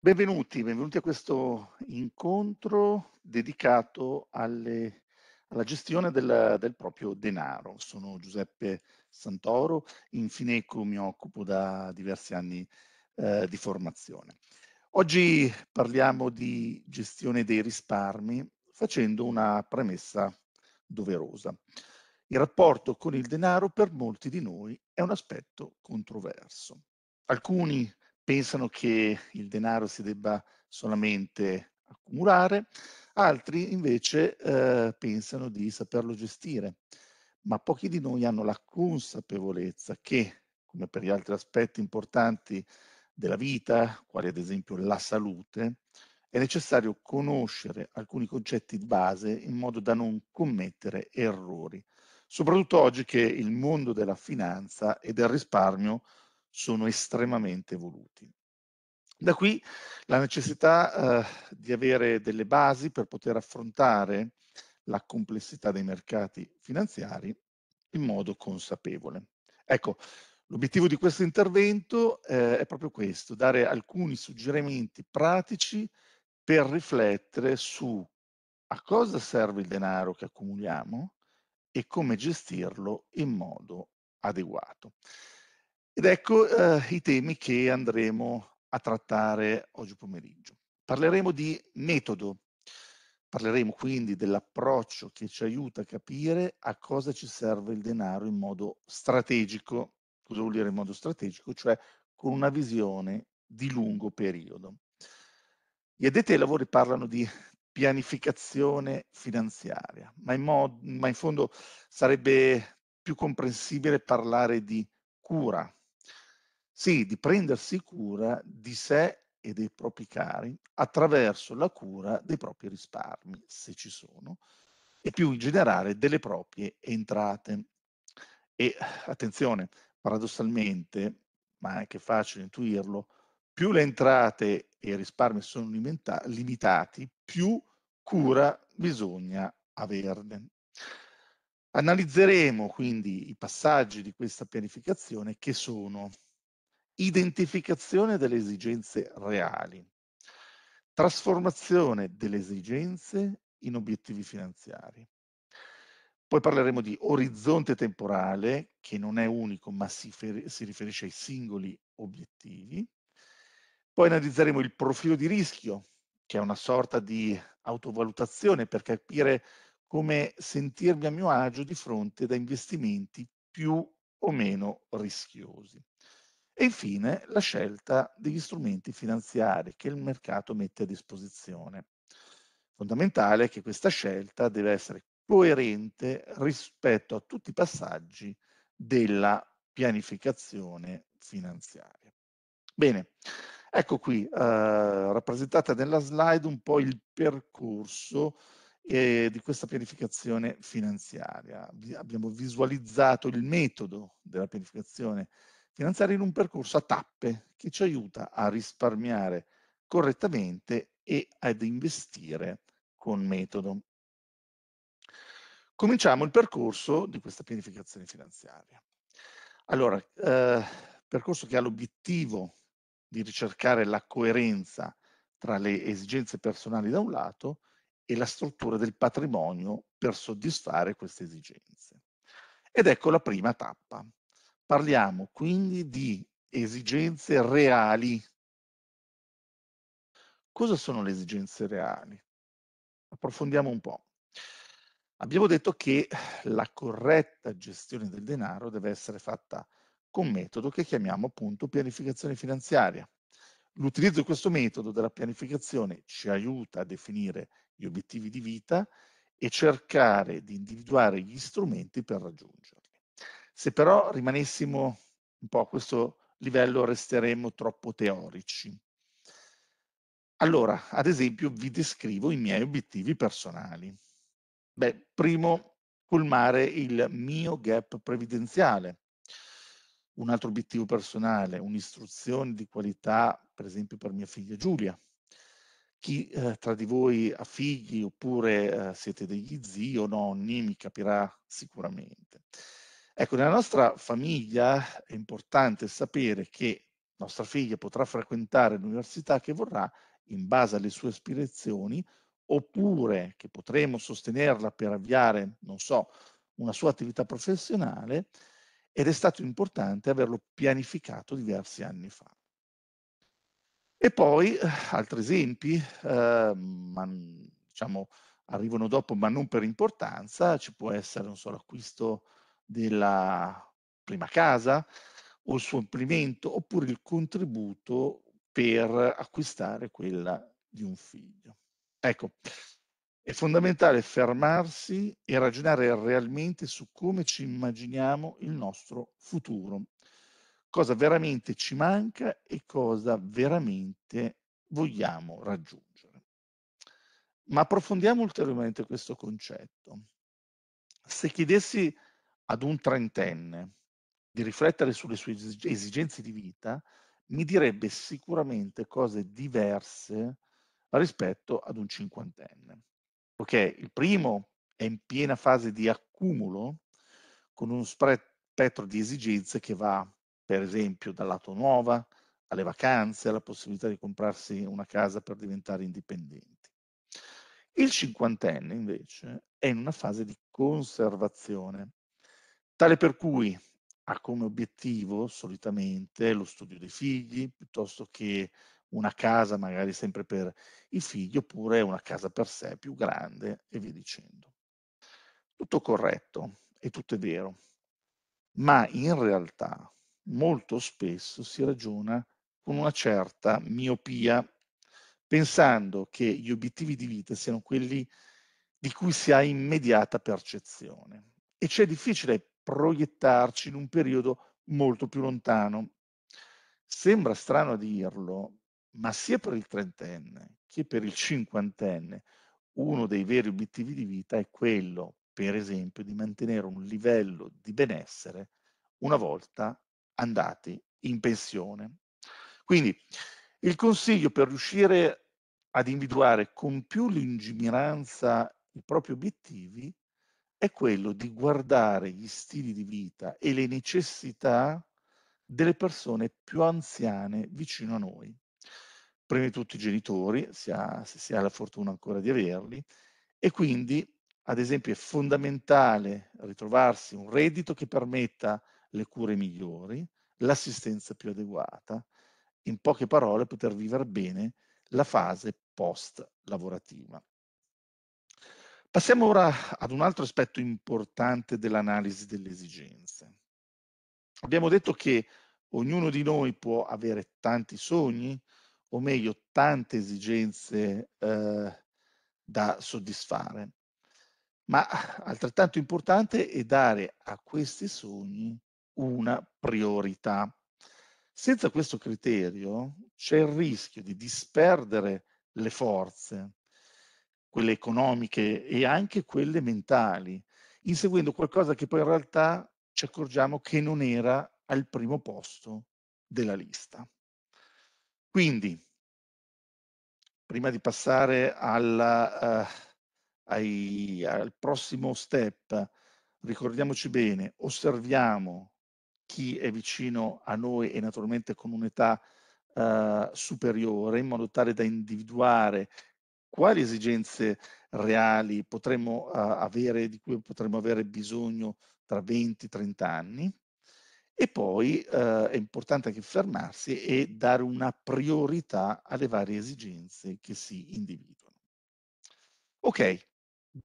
Benvenuti, benvenuti a questo incontro dedicato alle, alla gestione del, del, proprio denaro. Sono Giuseppe Santoro, in Fineco mi occupo da diversi anni eh, di formazione. Oggi parliamo di gestione dei risparmi facendo una premessa doverosa. Il rapporto con il denaro per molti di noi è un aspetto controverso. Alcuni pensano che il denaro si debba solamente accumulare, altri invece eh, pensano di saperlo gestire, ma pochi di noi hanno la consapevolezza che, come per gli altri aspetti importanti della vita, quali ad esempio la salute, è necessario conoscere alcuni concetti di base in modo da non commettere errori, soprattutto oggi che il mondo della finanza e del risparmio sono estremamente evoluti. Da qui la necessità eh, di avere delle basi per poter affrontare la complessità dei mercati finanziari in modo consapevole. Ecco, l'obiettivo di questo intervento eh, è proprio questo, dare alcuni suggerimenti pratici per riflettere su a cosa serve il denaro che accumuliamo e come gestirlo in modo adeguato. Ed ecco eh, i temi che andremo a trattare oggi pomeriggio. Parleremo di metodo, parleremo quindi dell'approccio che ci aiuta a capire a cosa ci serve il denaro in modo strategico. Cosa vuol dire in modo strategico? Cioè con una visione di lungo periodo. Gli addetti ai lavori parlano di pianificazione finanziaria, ma in, ma in fondo sarebbe più comprensibile parlare di cura sì, di prendersi cura di sé e dei propri cari attraverso la cura dei propri risparmi, se ci sono, e più in generale delle proprie entrate. E attenzione, paradossalmente, ma è anche facile intuirlo, più le entrate e i risparmi sono limita- limitati, più cura bisogna averne. Analizzeremo quindi i passaggi di questa pianificazione che sono identificazione delle esigenze reali, trasformazione delle esigenze in obiettivi finanziari. Poi parleremo di orizzonte temporale, che non è unico, ma si, si, riferisce ai singoli obiettivi. Poi analizzeremo il profilo di rischio, che è una sorta di autovalutazione per capire come sentirmi a mio agio di fronte da investimenti più o meno rischiosi. E infine la scelta degli strumenti finanziari che il mercato mette a disposizione. Fondamentale è che questa scelta deve essere coerente rispetto a tutti i passaggi della pianificazione finanziaria. Bene, ecco qui eh, rappresentata nella slide un po' il percorso eh, di questa pianificazione finanziaria. Abbiamo visualizzato il metodo della pianificazione finanziaria di in un percorso a tappe che ci aiuta a risparmiare correttamente e ad investire con metodo. Cominciamo il percorso di questa pianificazione finanziaria. Allora, eh, percorso che ha l'obiettivo di ricercare la coerenza tra le esigenze personali da un lato e la struttura del patrimonio per soddisfare queste esigenze. Ed ecco la prima tappa, Parliamo quindi di esigenze reali. Cosa sono le esigenze reali? Approfondiamo un po'. Abbiamo detto che la corretta gestione del denaro deve essere fatta con metodo che chiamiamo appunto pianificazione finanziaria. L'utilizzo di questo metodo della pianificazione ci aiuta a definire gli obiettivi di vita e cercare di individuare gli strumenti per raggiungerli. Se però rimanessimo un po' a questo livello resteremmo troppo teorici. Allora, ad esempio, vi descrivo i miei obiettivi personali. Beh, primo, colmare il mio gap previdenziale. Un altro obiettivo personale, un'istruzione di qualità, per esempio, per mia figlia Giulia. Chi eh, tra di voi ha figli oppure eh, siete degli zii o nonni mi capirà sicuramente. Ecco, nella nostra famiglia è importante sapere che nostra figlia potrà frequentare l'università che vorrà in base alle sue aspirazioni, oppure che potremo sostenerla per avviare, non so, una sua attività professionale, ed è stato importante averlo pianificato diversi anni fa. E poi eh, altri esempi, eh, ma, diciamo, arrivano dopo, ma non per importanza, ci può essere, non so, l'acquisto della prima casa o il suo implemento oppure il contributo per acquistare quella di un figlio. Ecco, è fondamentale fermarsi e ragionare realmente su come ci immaginiamo il nostro futuro, cosa veramente ci manca e cosa veramente vogliamo raggiungere. Ma approfondiamo ulteriormente questo concetto. Se chiedessi ad un trentenne di riflettere sulle sue esigenze di vita, mi direbbe sicuramente cose diverse rispetto ad un cinquantenne. Ok, il primo è in piena fase di accumulo con uno spettro di esigenze che va, per esempio, dal lato nuova alle vacanze, alla possibilità di comprarsi una casa per diventare indipendenti. Il cinquantenne, invece, è in una fase di conservazione tale per cui ha come obiettivo solitamente lo studio dei figli, piuttosto che una casa magari sempre per i figli, oppure una casa per sé più grande e via dicendo. Tutto corretto e tutto è vero, ma in realtà molto spesso si ragiona con una certa miopia, pensando che gli obiettivi di vita siano quelli di cui si ha immediata percezione. E c'è cioè difficile proiettarci in un periodo molto più lontano. Sembra strano dirlo, ma sia per il trentenne che per il cinquantenne uno dei veri obiettivi di vita è quello, per esempio, di mantenere un livello di benessere una volta andati in pensione. Quindi il consiglio per riuscire ad individuare con più lungimiranza i propri obiettivi è quello di guardare gli stili di vita e le necessità delle persone più anziane vicino a noi. Prima di tutto i genitori, se, ha, si ha la fortuna ancora di averli, e quindi, ad esempio, è fondamentale ritrovarsi un reddito che permetta le cure migliori, l'assistenza più adeguata, in poche parole poter vivere bene la fase post lavorativa. Passiamo ora ad un altro aspetto importante dell'analisi delle esigenze. Abbiamo detto che ognuno di noi può avere tanti sogni, o meglio tante esigenze eh, da soddisfare, ma altrettanto importante è dare a questi sogni una priorità. Senza questo criterio c'è il rischio di disperdere le forze quelle economiche e anche quelle mentali, inseguendo qualcosa che poi in realtà ci accorgiamo che non era al primo posto della lista. Quindi, prima di passare alla, uh, ai, al prossimo step, ricordiamoci bene, osserviamo chi è vicino a noi e naturalmente con un'età uh, superiore, in modo tale da individuare quali esigenze reali potremmo avere, di cui potremmo avere bisogno tra 20-30 anni. E poi eh, è importante anche fermarsi e dare una priorità alle varie esigenze che si individuano. Ok,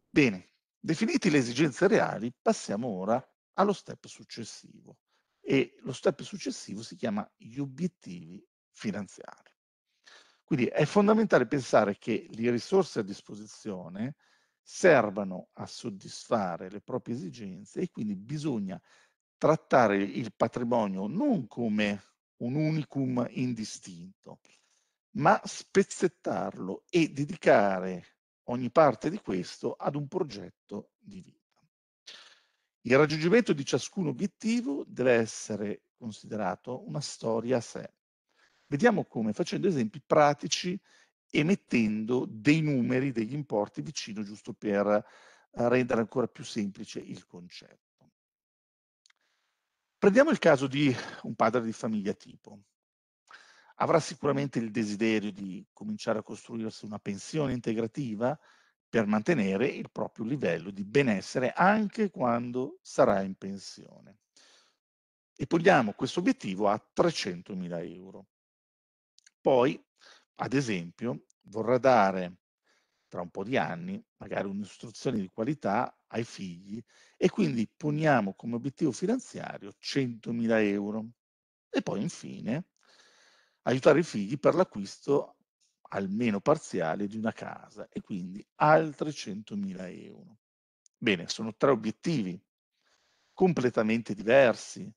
bene, definite le esigenze reali, passiamo ora allo step successivo. E lo step successivo si chiama gli obiettivi finanziari. Quindi è fondamentale pensare che le risorse a disposizione servano a soddisfare le proprie esigenze e quindi bisogna trattare il patrimonio non come un unicum indistinto, ma spezzettarlo e dedicare ogni parte di questo ad un progetto di vita. Il raggiungimento di ciascun obiettivo deve essere considerato una storia a sé, Vediamo come, facendo esempi pratici e mettendo dei numeri, degli importi vicino, giusto per eh, rendere ancora più semplice il concetto. Prendiamo il caso di un padre di famiglia tipo. Avrà sicuramente il desiderio di cominciare a costruirsi una pensione integrativa per mantenere il proprio livello di benessere anche quando sarà in pensione. E poniamo questo obiettivo a 300.000 euro. Poi, ad esempio, vorrà dare tra un po' di anni magari un'istruzione di qualità ai figli e quindi poniamo come obiettivo finanziario 100.000 euro. E poi infine aiutare i figli per l'acquisto almeno parziale di una casa e quindi altri 100.000 euro. Bene, sono tre obiettivi completamente diversi,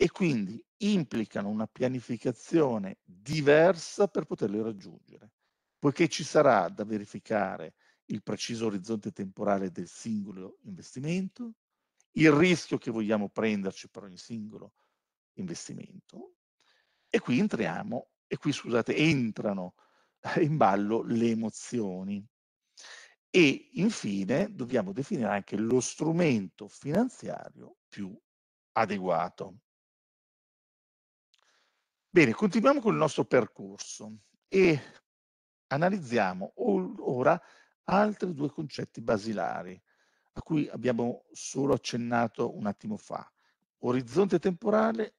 e quindi implicano una pianificazione diversa per poterli raggiungere, poiché ci sarà da verificare il preciso orizzonte temporale del singolo investimento, il rischio che vogliamo prenderci per ogni singolo investimento e qui entriamo, e qui scusate, entrano eh, in ballo le emozioni. E infine dobbiamo definire anche lo strumento finanziario più adeguato. Bene, continuiamo con il nostro percorso e analizziamo ora altri due concetti basilari a cui abbiamo solo accennato un attimo fa, orizzonte temporale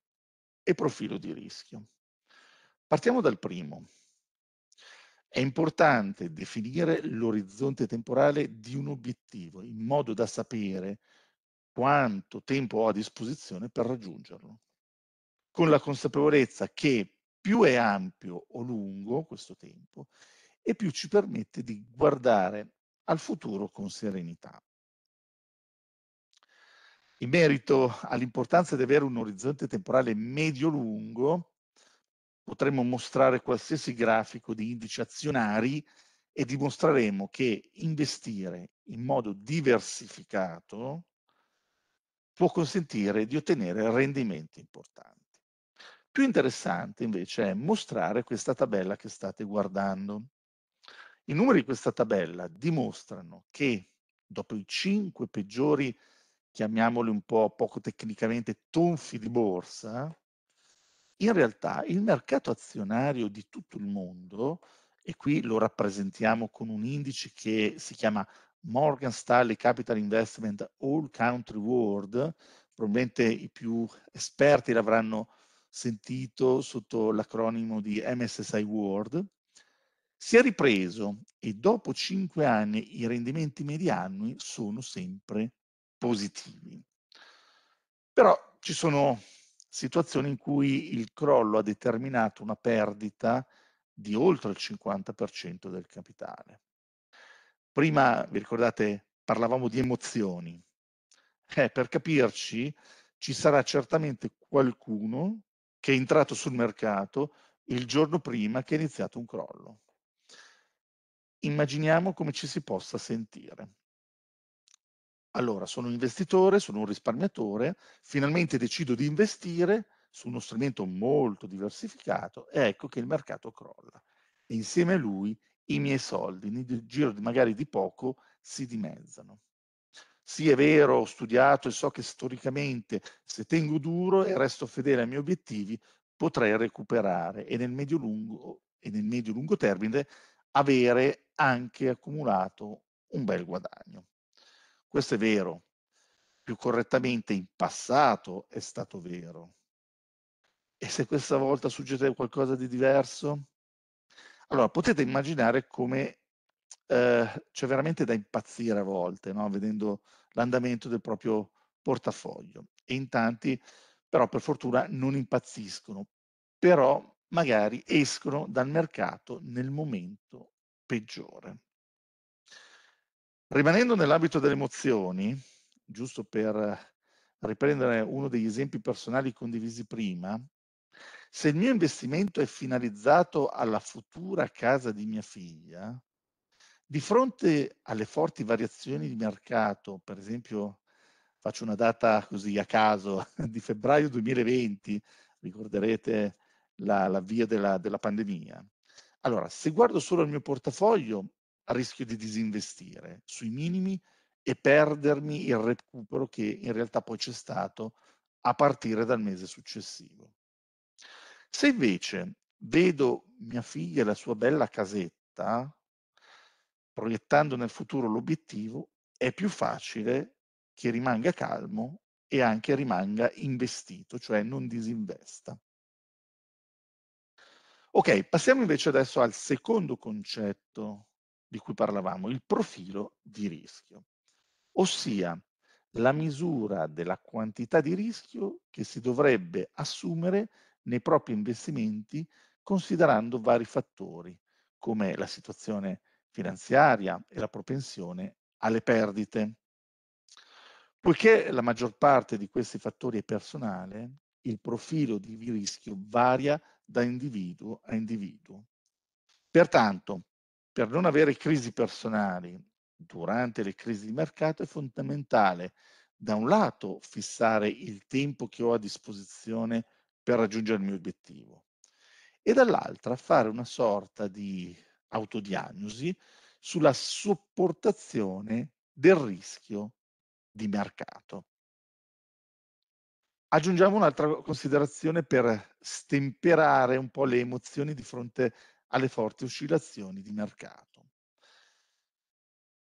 e profilo di rischio. Partiamo dal primo. È importante definire l'orizzonte temporale di un obiettivo in modo da sapere quanto tempo ho a disposizione per raggiungerlo con la consapevolezza che più è ampio o lungo questo tempo e più ci permette di guardare al futuro con serenità. In merito all'importanza di avere un orizzonte temporale medio-lungo, potremmo mostrare qualsiasi grafico di indici azionari e dimostreremo che investire in modo diversificato può consentire di ottenere rendimenti importanti. Più interessante invece è mostrare questa tabella che state guardando. I numeri di questa tabella dimostrano che dopo i cinque peggiori, chiamiamoli un po' poco tecnicamente, tonfi di borsa, in realtà il mercato azionario di tutto il mondo, e qui lo rappresentiamo con un indice che si chiama Morgan Stanley Capital Investment All Country World, probabilmente i più esperti l'avranno sentito sotto l'acronimo di MSSI World, si è ripreso e dopo cinque anni i rendimenti medianni sono sempre positivi. Però ci sono situazioni in cui il crollo ha determinato una perdita di oltre il 50% del capitale. Prima, vi ricordate, parlavamo di emozioni. Eh, per capirci, ci sarà certamente qualcuno che è entrato sul mercato il giorno prima che è iniziato un crollo. Immaginiamo come ci si possa sentire. Allora, sono un investitore, sono un risparmiatore, finalmente decido di investire su uno strumento molto diversificato e ecco che il mercato crolla. E insieme a lui i miei soldi, nel giro magari di poco, si dimezzano sì è vero, ho studiato e so che storicamente se tengo duro e resto fedele ai miei obiettivi potrei recuperare e nel medio-lungo medio termine avere anche accumulato un bel guadagno. Questo è vero, più correttamente in passato è stato vero. E se questa volta succede qualcosa di diverso? Allora potete immaginare come eh, c'è veramente da impazzire a volte, no? vedendo l'andamento del proprio portafoglio. E in tanti, però per fortuna, non impazziscono, però magari escono dal mercato nel momento peggiore. Rimanendo nell'ambito delle emozioni, giusto per riprendere uno degli esempi personali condivisi prima, se il mio investimento è finalizzato alla futura casa di mia figlia, di fronte alle forti variazioni di mercato, per esempio, faccio una data così a caso, di febbraio 2020, ricorderete l'avvio la della, della pandemia. Allora, se guardo solo il mio portafoglio, rischio di disinvestire sui minimi e perdermi il recupero che in realtà poi c'è stato a partire dal mese successivo. Se invece vedo mia figlia e la sua bella casetta, proiettando nel futuro l'obiettivo, è più facile che rimanga calmo e anche rimanga investito, cioè non disinvesta. Ok, passiamo invece adesso al secondo concetto di cui parlavamo, il profilo di rischio, ossia la misura della quantità di rischio che si dovrebbe assumere nei propri investimenti considerando vari fattori, come la situazione finanziaria e la propensione alle perdite. Poiché la maggior parte di questi fattori è personale, il profilo di rischio varia da individuo a individuo. Pertanto, per non avere crisi personali durante le crisi di mercato è fondamentale, da un lato, fissare il tempo che ho a disposizione per raggiungere il mio obiettivo e dall'altra fare una sorta di autodiagnosi sulla sopportazione del rischio di mercato. Aggiungiamo un'altra considerazione per stemperare un po' le emozioni di fronte alle forti oscillazioni di mercato.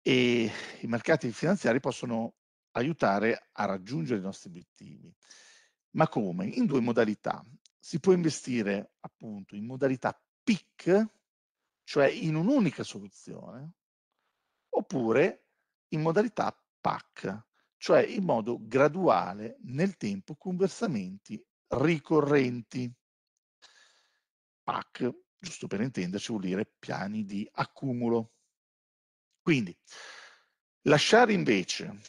E I mercati finanziari possono aiutare a raggiungere i nostri obiettivi. Ma come? In due modalità. Si può investire appunto in modalità PIC, cioè in un'unica soluzione, oppure in modalità PAC, cioè in modo graduale nel tempo con versamenti ricorrenti. PAC, giusto per intenderci, vuol dire piani di accumulo. Quindi, lasciare invece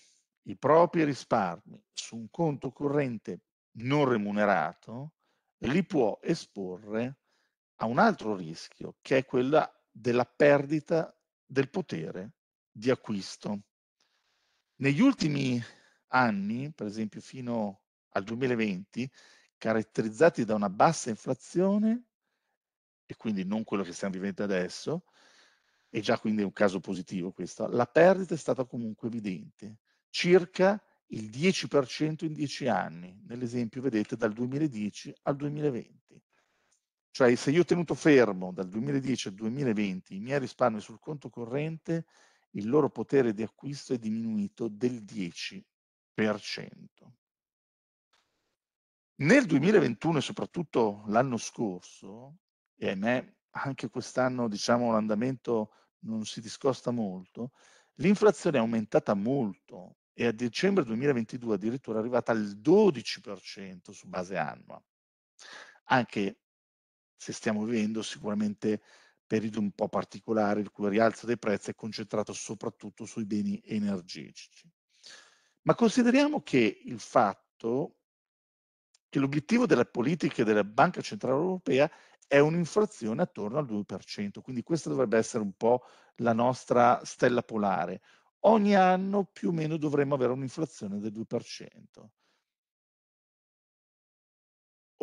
i propri risparmi su un conto corrente non remunerato li può esporre a un altro rischio, che è quella della perdita del potere di acquisto. Negli ultimi anni, per esempio fino al 2020, caratterizzati da una bassa inflazione, e quindi non quello che stiamo vivendo adesso, e già quindi è un caso positivo questo, la perdita è stata comunque evidente, circa il 10% in 10 anni, nell'esempio vedete dal 2010 al 2020. Cioè se io ho tenuto fermo dal 2010 al 2020 i miei risparmi sul conto corrente, il loro potere di acquisto è diminuito del 10%. Nel 2021 e soprattutto l'anno scorso, e ahimè anche quest'anno diciamo l'andamento non si discosta molto, l'inflazione è aumentata molto e a dicembre 2022 addirittura è arrivata al 12% su base annua. Anche se stiamo vivendo sicuramente periodo un po' particolare il cui rialzo dei prezzi è concentrato soprattutto sui beni energetici. Ma consideriamo che il fatto che l'obiettivo della politica della Banca Centrale Europea è un'inflazione attorno al 2%, quindi questa dovrebbe essere un po' la nostra stella polare. Ogni anno più o meno dovremmo avere un'inflazione del 2%.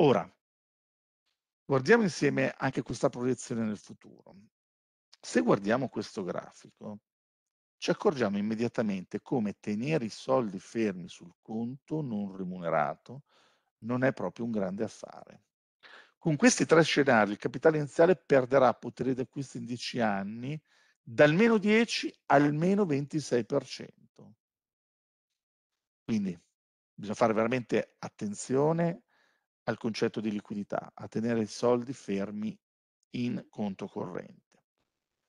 Ora, Guardiamo insieme anche questa proiezione nel futuro. Se guardiamo questo grafico, ci accorgiamo immediatamente come tenere i soldi fermi sul conto non remunerato non è proprio un grande affare. Con questi tre scenari il capitale iniziale perderà potere d'acquisto in 10 anni dal meno 10 al meno 26%. Quindi bisogna fare veramente attenzione al concetto di liquidità, a tenere i soldi fermi in conto corrente.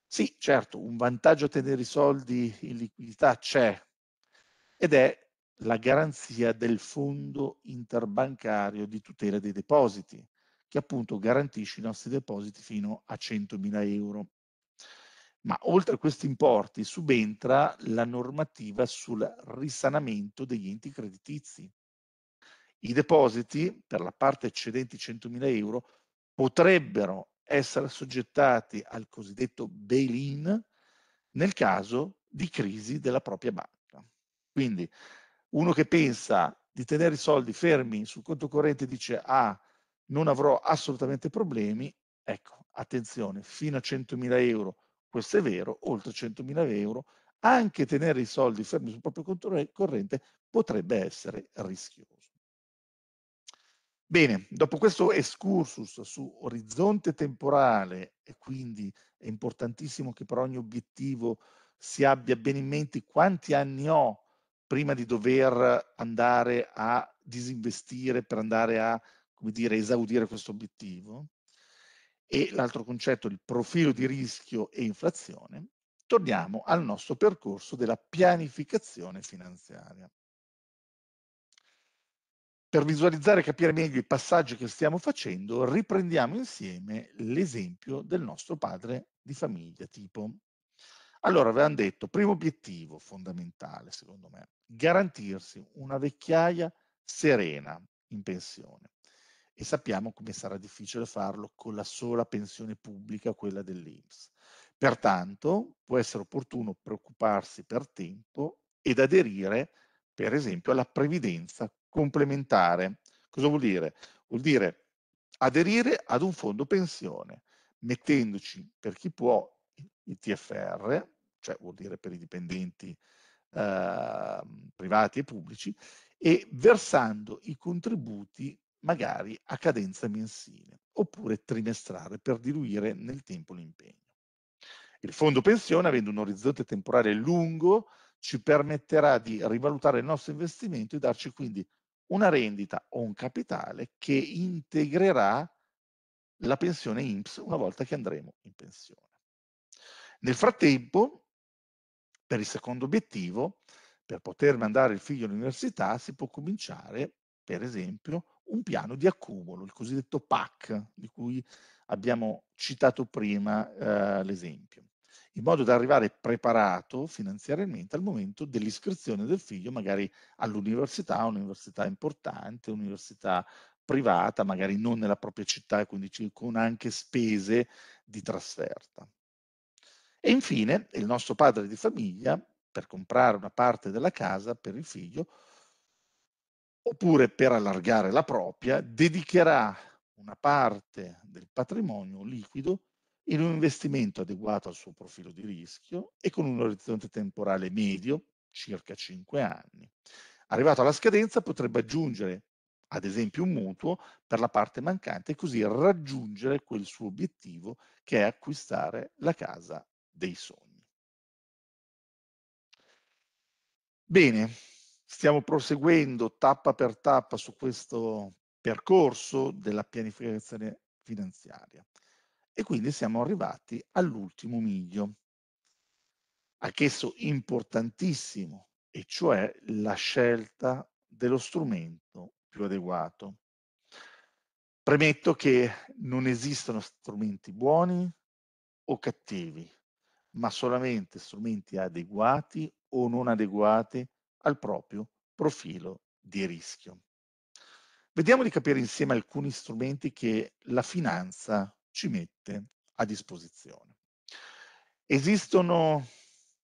Sì, certo, un vantaggio a tenere i soldi in liquidità c'è ed è la garanzia del fondo interbancario di tutela dei depositi, che appunto garantisce i nostri depositi fino a 100.000 euro. Ma oltre a questi importi subentra la normativa sul risanamento degli enti creditizi, i depositi per la parte eccedenti 100.000 euro potrebbero essere soggettati al cosiddetto bail-in nel caso di crisi della propria banca. Quindi uno che pensa di tenere i soldi fermi sul conto corrente dice ah, non avrò assolutamente problemi, ecco, attenzione, fino a 100.000 euro, questo è vero, oltre 100.000 euro, anche tenere i soldi fermi sul proprio conto corrente potrebbe essere rischioso. Bene, dopo questo excursus su orizzonte temporale, e quindi è importantissimo che per ogni obiettivo si abbia bene in mente quanti anni ho prima di dover andare a disinvestire per andare a, come dire, esaudire questo obiettivo, e l'altro concetto, il profilo di rischio e inflazione, torniamo al nostro percorso della pianificazione finanziaria. Per visualizzare e capire meglio i passaggi che stiamo facendo, riprendiamo insieme l'esempio del nostro padre di famiglia tipo. Allora, avevamo detto, primo obiettivo fondamentale, secondo me, garantirsi una vecchiaia serena in pensione. E sappiamo come sarà difficile farlo con la sola pensione pubblica, quella dell'Inps. Pertanto, può essere opportuno preoccuparsi per tempo ed aderire, per esempio, alla previdenza complementare. Cosa vuol dire? Vuol dire aderire ad un fondo pensione, mettendoci per chi può il TFR, cioè vuol dire per i dipendenti eh, privati e pubblici, e versando i contributi magari a cadenza mensile oppure trimestrale per diluire nel tempo l'impegno. Il fondo pensione, avendo un orizzonte temporale lungo, ci permetterà di rivalutare il nostro investimento e darci quindi una rendita o un capitale che integrerà la pensione INPS una volta che andremo in pensione. Nel frattempo, per il secondo obiettivo, per poter mandare il figlio all'università, si può cominciare, per esempio, un piano di accumulo, il cosiddetto PAC, di cui abbiamo citato prima eh, l'esempio in modo da arrivare preparato finanziariamente al momento dell'iscrizione del figlio magari all'università, un'università importante, un'università privata, magari non nella propria città, quindi con anche spese di trasferta. E infine il nostro padre di famiglia, per comprare una parte della casa per il figlio, oppure per allargare la propria, dedicherà una parte del patrimonio liquido in un investimento adeguato al suo profilo di rischio e con un orizzonte temporale medio, circa 5 anni. Arrivato alla scadenza potrebbe aggiungere, ad esempio, un mutuo per la parte mancante e così raggiungere quel suo obiettivo che è acquistare la casa dei sogni. Bene, stiamo proseguendo tappa per tappa su questo percorso della pianificazione finanziaria e quindi siamo arrivati all'ultimo miglio, anch'esso importantissimo, e cioè la scelta dello strumento più adeguato. Premetto che non esistono strumenti buoni o cattivi, ma solamente strumenti adeguati o non adeguati al proprio profilo di rischio. Vediamo di capire insieme alcuni strumenti che la finanza ci mette a disposizione. Esistono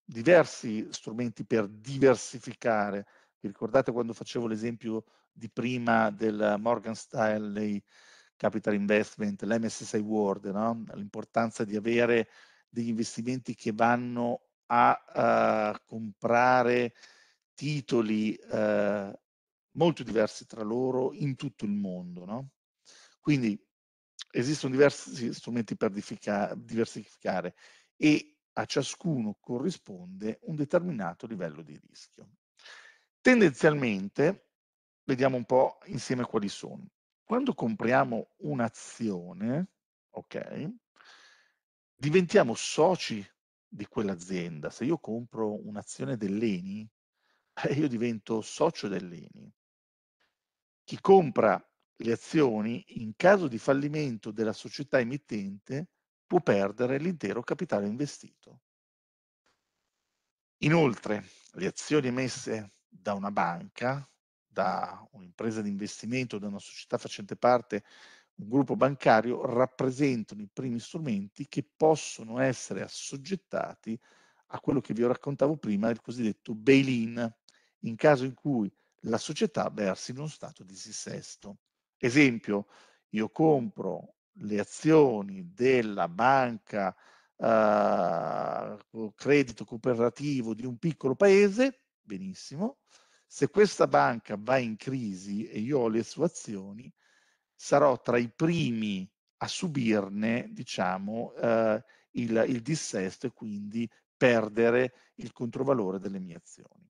diversi strumenti per diversificare. Vi ricordate quando facevo l'esempio di prima del Morgan Stanley Capital Investment, l'MSSI World, no? l'importanza di avere degli investimenti che vanno a uh, comprare titoli uh, molto diversi tra loro in tutto il mondo. No? Quindi esistono diversi strumenti per diversificare e a ciascuno corrisponde un determinato livello di rischio. Tendenzialmente, vediamo un po' insieme quali sono. Quando compriamo un'azione, ok, diventiamo soci di quell'azienda. Se io compro un'azione dell'ENI, io divento socio dell'ENI. Chi compra le azioni, in caso di fallimento della società emittente, può perdere l'intero capitale investito. Inoltre, le azioni emesse da una banca, da un'impresa di investimento, da una società facente parte, un gruppo bancario, rappresentano i primi strumenti che possono essere assoggettati a quello che vi raccontavo prima, il cosiddetto bail-in, in caso in cui la società versi in uno stato di dissesto. Esempio, io compro le azioni della banca eh, credito cooperativo di un piccolo paese, benissimo, se questa banca va in crisi e io ho le sue azioni, sarò tra i primi a subirne, diciamo, eh, il, il dissesto e quindi perdere il controvalore delle mie azioni.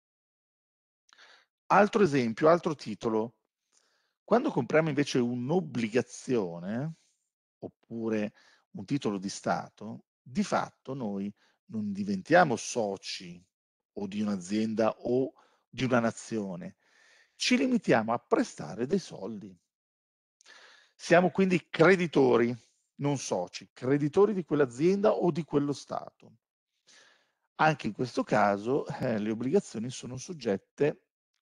Altro esempio, altro titolo, quando compriamo invece un'obbligazione, oppure un titolo di Stato, di fatto noi non diventiamo soci o di un'azienda o di una nazione, ci limitiamo a prestare dei soldi. Siamo quindi creditori, non soci, creditori di quell'azienda o di quello Stato. Anche in questo caso eh, le obbligazioni sono soggette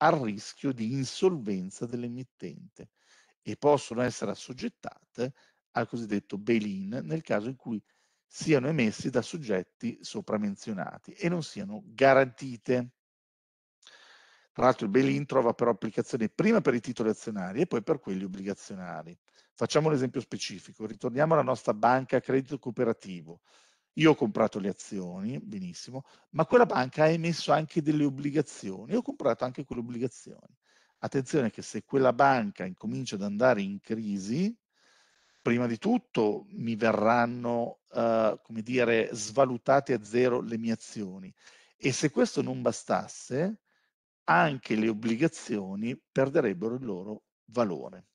al rischio di insolvenza dell'emittente e possono essere assoggettate al cosiddetto bail-in nel caso in cui siano emessi da soggetti sopramenzionati e non siano garantite. Tra l'altro il bail-in trova però applicazione prima per i titoli azionari e poi per quelli obbligazionari. Facciamo un esempio specifico, ritorniamo alla nostra banca credito cooperativo io ho comprato le azioni, benissimo, ma quella banca ha emesso anche delle obbligazioni. Io ho comprato anche quelle obbligazioni. Attenzione che se quella banca incomincia ad andare in crisi, prima di tutto mi verranno, eh, come dire, svalutate a zero le mie azioni. E se questo non bastasse, anche le obbligazioni perderebbero il loro valore.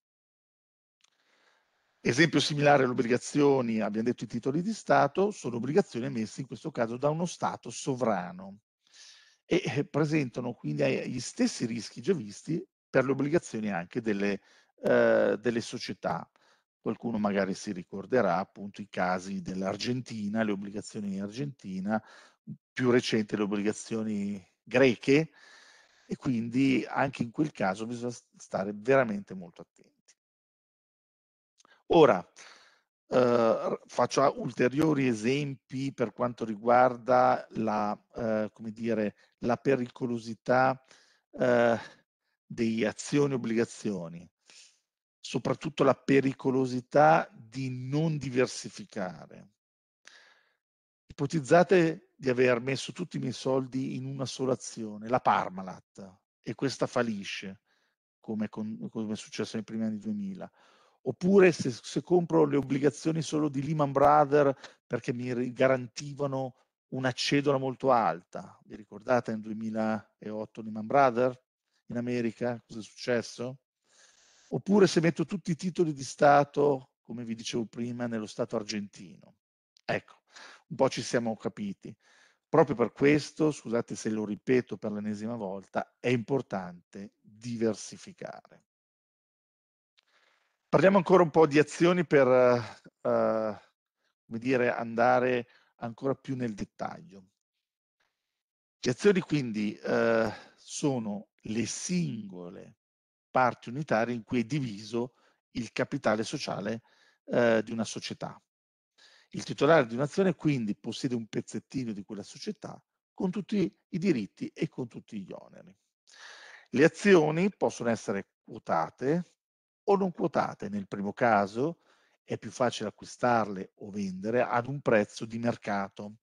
Esempio similare alle obbligazioni, abbiamo detto i titoli di Stato, sono obbligazioni emesse in questo caso da uno Stato sovrano e eh, presentano quindi eh, gli stessi rischi già visti per le obbligazioni anche delle, eh, delle società. Qualcuno magari si ricorderà appunto i casi dell'Argentina, le obbligazioni in Argentina, più recente le obbligazioni greche e quindi anche in quel caso bisogna stare veramente molto attenti. Ora, eh, faccio ulteriori esempi per quanto riguarda la, eh, dire, la pericolosità eh, di azioni e obbligazioni, soprattutto la pericolosità di non diversificare. Ipotizzate di aver messo tutti i miei soldi in una sola azione, la Parmalat, e questa fallisce, come, con, come è successo nei primi anni 2000 oppure se, se, compro le obbligazioni solo di Lehman Brothers perché mi garantivano una cedola molto alta. Vi ricordate nel 2008 Lehman Brothers in America? Cosa è successo? Oppure se metto tutti i titoli di Stato, come vi dicevo prima, nello Stato argentino. Ecco, un po' ci siamo capiti. Proprio per questo, scusate se lo ripeto per l'ennesima volta, è importante diversificare. Parliamo ancora un po' di azioni per eh, dire, andare ancora più nel dettaglio. Le azioni quindi eh, sono le singole parti unitarie in cui è diviso il capitale sociale eh, di una società. Il titolare di un'azione quindi possiede un pezzettino di quella società con tutti i diritti e con tutti gli oneri. Le azioni possono essere quotate o non quotate. Nel primo caso è più facile acquistarle o vendere ad un prezzo di mercato.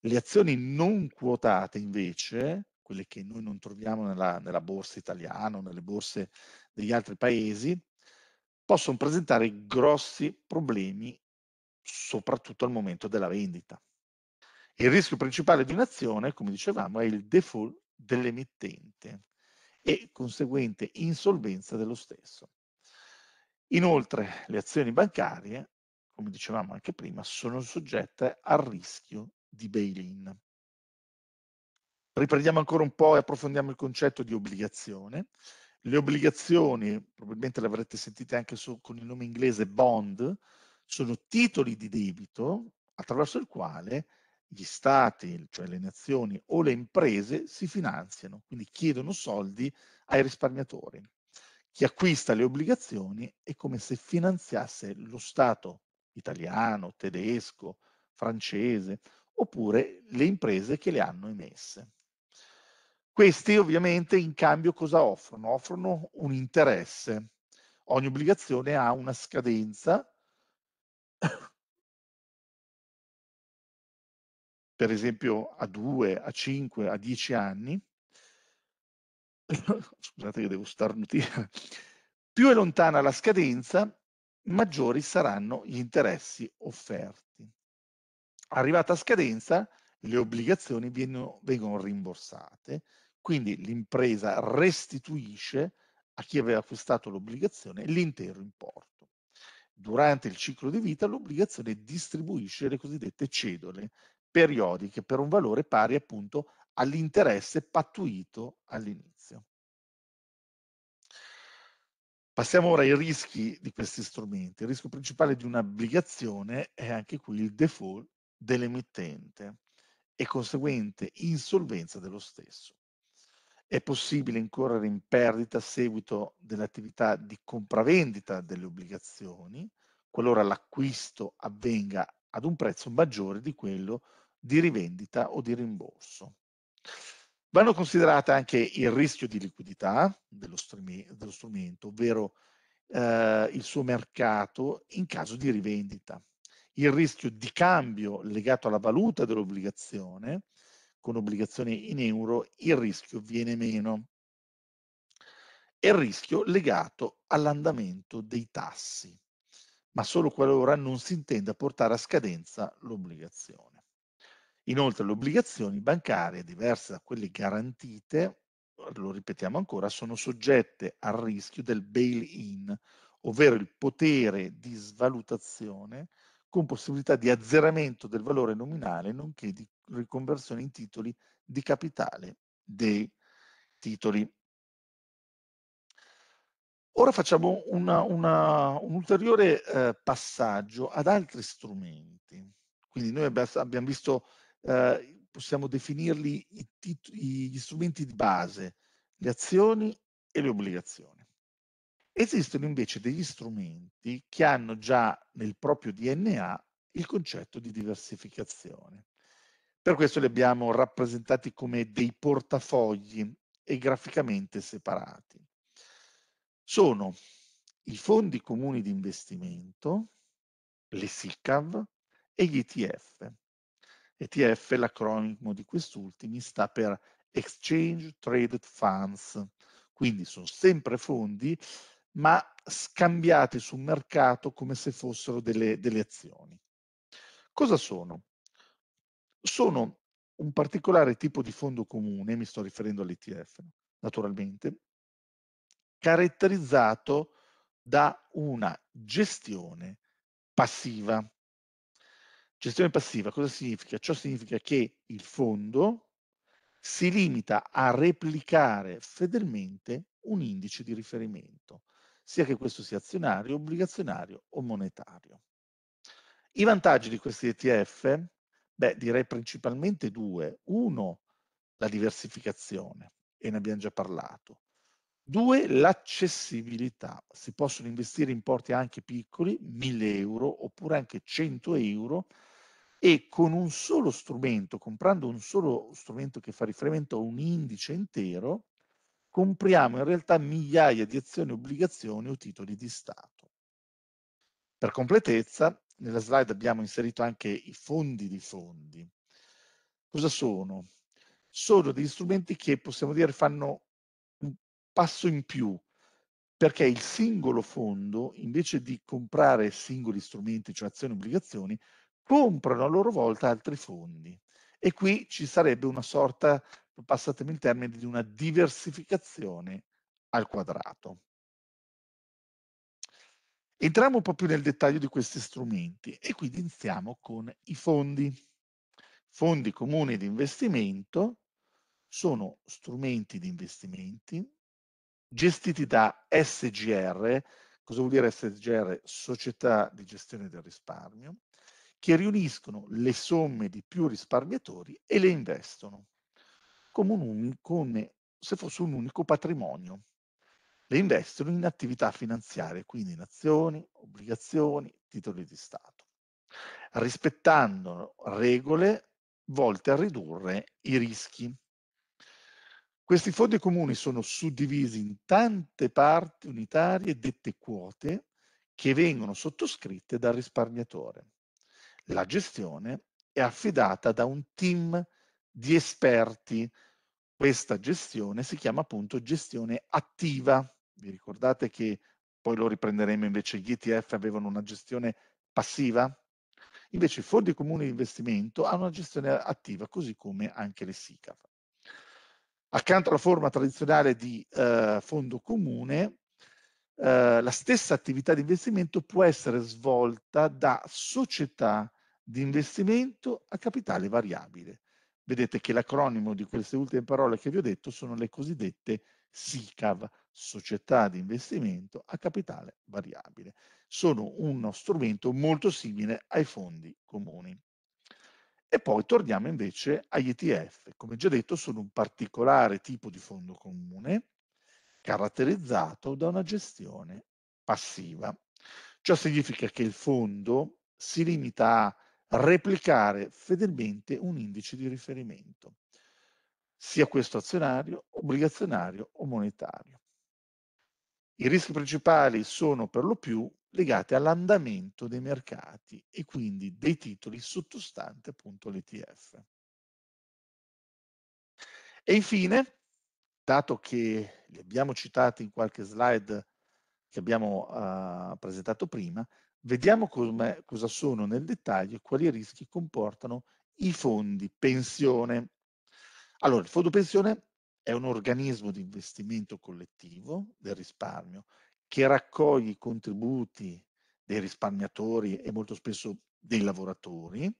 Le azioni non quotate invece, quelle che noi non troviamo nella, nella borsa italiana o nelle borse degli altri paesi, possono presentare grossi problemi soprattutto al momento della vendita. Il rischio principale di un'azione, come dicevamo, è il default dell'emittente e conseguente insolvenza dello stesso. Inoltre le azioni bancarie, come dicevamo anche prima, sono soggette al rischio di bail-in. Riprendiamo ancora un po' e approfondiamo il concetto di obbligazione. Le obbligazioni, probabilmente le avrete sentite anche su, con il nome inglese bond, sono titoli di debito attraverso il quale gli stati, cioè le nazioni o le imprese si finanziano, quindi chiedono soldi ai risparmiatori chi acquista le obbligazioni è come se finanziasse lo Stato italiano, tedesco, francese, oppure le imprese che le hanno emesse. Questi ovviamente in cambio cosa offrono? Offrono un interesse. Ogni obbligazione ha una scadenza, per esempio a 2, a 5, a 10 anni, scusate che devo starnutire, più è lontana la scadenza, maggiori saranno gli interessi offerti. Arrivata a scadenza, le obbligazioni vengono, vengono rimborsate, quindi l'impresa restituisce a chi aveva acquistato l'obbligazione l'intero importo. Durante il ciclo di vita l'obbligazione distribuisce le cosiddette cedole periodiche per un valore pari appunto all'interesse pattuito all'inizio. Passiamo ora ai rischi di questi strumenti. Il rischio principale di un'obbligazione è anche qui il default dell'emittente e conseguente insolvenza dello stesso. È possibile incorrere in perdita a seguito dell'attività di compravendita delle obbligazioni, qualora l'acquisto avvenga ad un prezzo maggiore di quello di rivendita o di rimborso. Vanno considerate anche il rischio di liquidità dello, dello strumento, ovvero eh, il suo mercato in caso di rivendita, il rischio di cambio legato alla valuta dell'obbligazione, con obbligazione in euro il rischio viene meno, e il rischio legato all'andamento dei tassi, ma solo qualora non si intenda portare a scadenza l'obbligazione. Inoltre le obbligazioni bancarie, diverse da quelle garantite, lo ripetiamo ancora, sono soggette al rischio del bail-in, ovvero il potere di svalutazione con possibilità di azzeramento del valore nominale, nonché di riconversione in titoli di capitale dei titoli. Ora facciamo una, una, un ulteriore eh, passaggio ad altri strumenti. Quindi noi abbiamo visto eh, possiamo definirli gli strumenti di base, le azioni e le obbligazioni. Esistono invece degli strumenti che hanno già nel proprio DNA il concetto di diversificazione. Per questo li abbiamo rappresentati come dei portafogli e graficamente separati. Sono i fondi comuni di investimento, le SICAV e gli ETF. ETF, l'acronimo di quest'ultimi, sta per Exchange Traded Funds, quindi sono sempre fondi ma scambiati sul mercato come se fossero delle, delle azioni. Cosa sono? Sono un particolare tipo di fondo comune, mi sto riferendo all'ETF naturalmente, caratterizzato da una gestione passiva. Gestione passiva cosa significa? Ciò significa che il fondo si limita a replicare fedelmente un indice di riferimento, sia che questo sia azionario, obbligazionario o monetario. I vantaggi di questi ETF? Beh, direi principalmente due. Uno, la diversificazione, e ne abbiamo già parlato. Due, l'accessibilità. Si possono investire importi anche piccoli, 1000 euro oppure anche 100 euro, e con un solo strumento, comprando un solo strumento che fa riferimento a un indice intero, compriamo in realtà migliaia di azioni, obbligazioni o titoli di Stato. Per completezza, nella slide abbiamo inserito anche i fondi di fondi. Cosa sono? Sono degli strumenti che possiamo dire fanno un passo in più, perché il singolo fondo, invece di comprare singoli strumenti, cioè azioni e obbligazioni, comprano a loro volta altri fondi. E qui ci sarebbe una sorta, passatemi il termine, di una diversificazione al quadrato. Entriamo un po' più nel dettaglio di questi strumenti e quindi iniziamo con i fondi. Fondi comuni di investimento sono strumenti di investimenti gestiti da SGR, cosa vuol dire SGR? Società di gestione del risparmio, che riuniscono le somme di più risparmiatori e le investono, come, un unico, come se fosse un unico patrimonio. Le investono in attività finanziarie, quindi in azioni, obbligazioni, titoli di Stato, rispettando regole volte a ridurre i rischi. Questi fondi comuni sono suddivisi in tante parti unitarie dette quote che vengono sottoscritte dal risparmiatore. La gestione è affidata da un team di esperti. Questa gestione si chiama appunto gestione attiva. Vi ricordate che poi lo riprenderemo invece gli ETF avevano una gestione passiva? Invece i fondi comuni di investimento hanno una gestione attiva, così come anche le SICAF. Accanto alla forma tradizionale di eh, fondo comune, eh, la stessa attività di investimento può essere svolta da società di investimento a capitale variabile. Vedete che l'acronimo di queste ultime parole che vi ho detto sono le cosiddette SICAV, società di investimento a capitale variabile. Sono uno strumento molto simile ai fondi comuni. E poi torniamo invece agli ETF. Come già detto, sono un particolare tipo di fondo comune caratterizzato da una gestione passiva. Ciò significa che il fondo si limita a replicare fedelmente un indice di riferimento, sia questo azionario, obbligazionario o monetario. I rischi principali sono per lo più legati all'andamento dei mercati e quindi dei titoli sottostanti appunto all'ETF. E infine, dato che li abbiamo citati in qualche slide che abbiamo uh, presentato prima, Vediamo cosa sono nel dettaglio e quali rischi comportano i fondi pensione. Allora, il fondo pensione è un organismo di investimento collettivo del risparmio che raccoglie i contributi dei risparmiatori e molto spesso dei lavoratori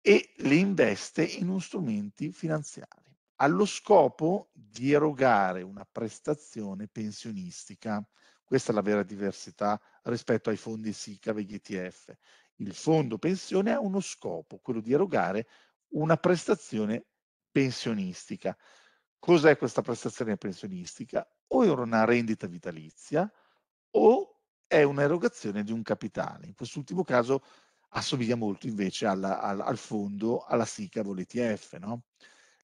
e li investe in strumenti finanziari allo scopo di erogare una prestazione pensionistica questa è la vera diversità rispetto ai fondi SICAV e gli ETF. Il fondo pensione ha uno scopo, quello di erogare una prestazione pensionistica. Cos'è questa prestazione pensionistica? O è una rendita vitalizia o è un'erogazione di un capitale. In quest'ultimo caso assomiglia molto invece alla, al, al, fondo, alla SICAV o l'ETF. No?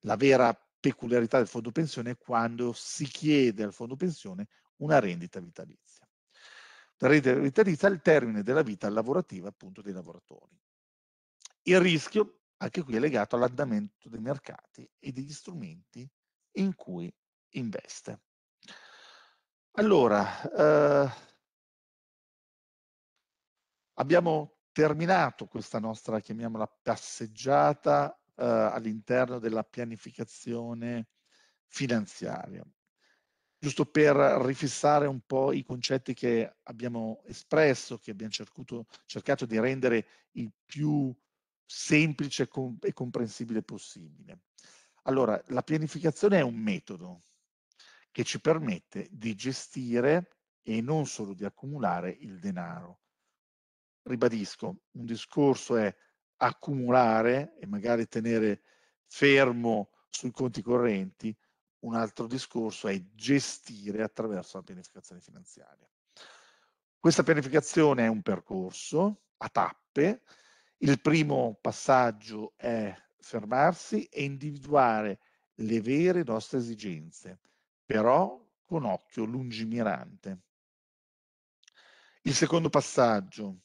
La vera peculiarità del fondo pensione è quando si chiede al fondo pensione una rendita vitalizia. La rendita vitalizia è il termine della vita lavorativa appunto dei lavoratori. Il rischio anche qui è legato all'andamento dei mercati e degli strumenti in cui investe. Allora, eh, abbiamo terminato questa nostra, chiamiamola, passeggiata eh, all'interno della pianificazione finanziaria giusto per rifissare un po' i concetti che abbiamo espresso, che abbiamo cercato, cercato di rendere il più semplice e comprensibile possibile. Allora, la pianificazione è un metodo che ci permette di gestire e non solo di accumulare il denaro. Ribadisco, un discorso è accumulare e magari tenere fermo sui conti correnti, un altro discorso è gestire attraverso la pianificazione finanziaria. Questa pianificazione è un percorso a tappe. Il primo passaggio è fermarsi e individuare le vere nostre esigenze, però con occhio lungimirante. Il secondo passaggio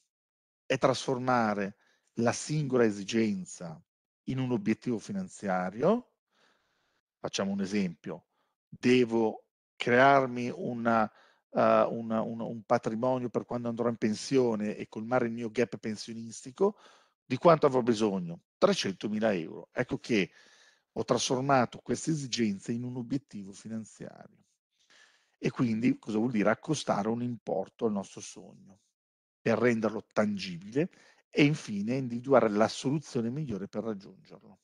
è trasformare la singola esigenza in un obiettivo finanziario Facciamo un esempio, devo crearmi una, uh, una, un, un patrimonio per quando andrò in pensione e colmare il mio gap pensionistico, di quanto avrò bisogno? 300.000 euro. Ecco che ho trasformato queste esigenze in un obiettivo finanziario. E quindi cosa vuol dire? Accostare un importo al nostro sogno per renderlo tangibile e infine individuare la soluzione migliore per raggiungerlo.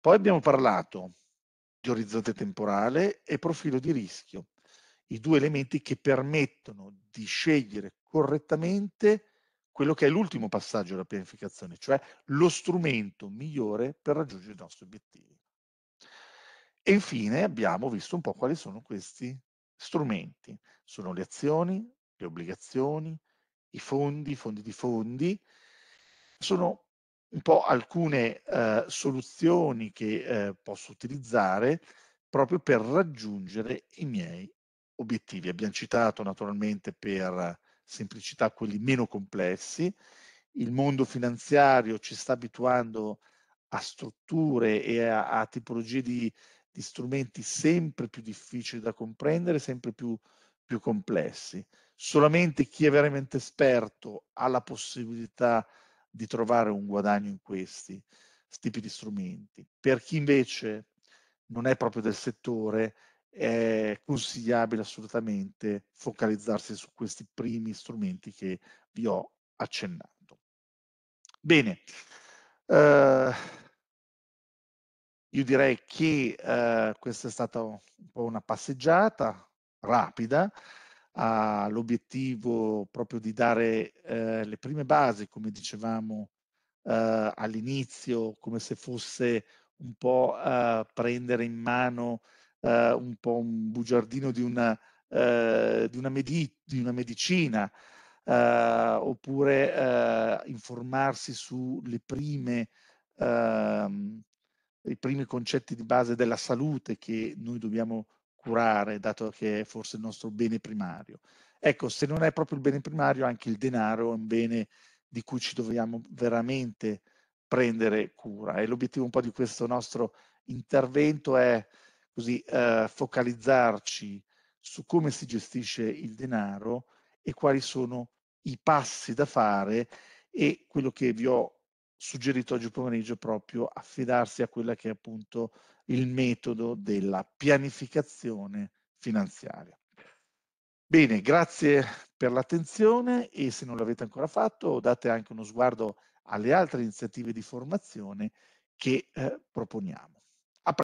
Poi abbiamo parlato di orizzonte temporale e profilo di rischio, i due elementi che permettono di scegliere correttamente quello che è l'ultimo passaggio della pianificazione, cioè lo strumento migliore per raggiungere i nostri obiettivi. E infine abbiamo visto un po' quali sono questi strumenti. Sono le azioni, le obbligazioni, i fondi, i fondi di fondi. Sono un po' alcune eh, soluzioni che eh, posso utilizzare proprio per raggiungere i miei obiettivi. Abbiamo citato naturalmente per semplicità quelli meno complessi. Il mondo finanziario ci sta abituando a strutture e a, a tipologie di, di, strumenti sempre più difficili da comprendere, sempre più, più complessi. Solamente chi è veramente esperto ha la possibilità di di trovare un guadagno in questi tipi di strumenti. Per chi invece non è proprio del settore, è consigliabile assolutamente focalizzarsi su questi primi strumenti che vi ho accennato. Bene, uh, io direi che uh, questa è stata un po' una passeggiata rapida, ha l'obiettivo proprio di dare eh, le prime basi, come dicevamo eh, all'inizio, come se fosse un po' eh, prendere in mano eh, un po' un bugiardino di una, eh, di una, medi- di una medicina, oppure informarsi sulle prime ehm, i primi concetti di base della salute che noi dobbiamo curare, dato che è forse il nostro bene primario. Ecco, se non è proprio il bene primario, anche il denaro è un bene di cui ci dobbiamo veramente prendere cura. E l'obiettivo un po' di questo nostro intervento è così eh, focalizzarci su come si gestisce il denaro e quali sono i passi da fare e quello che vi ho suggerito oggi pomeriggio proprio affidarsi a quella che è appunto il metodo della pianificazione finanziaria. Bene, grazie per l'attenzione e se non l'avete ancora fatto date anche uno sguardo alle altre iniziative di formazione che eh, proponiamo.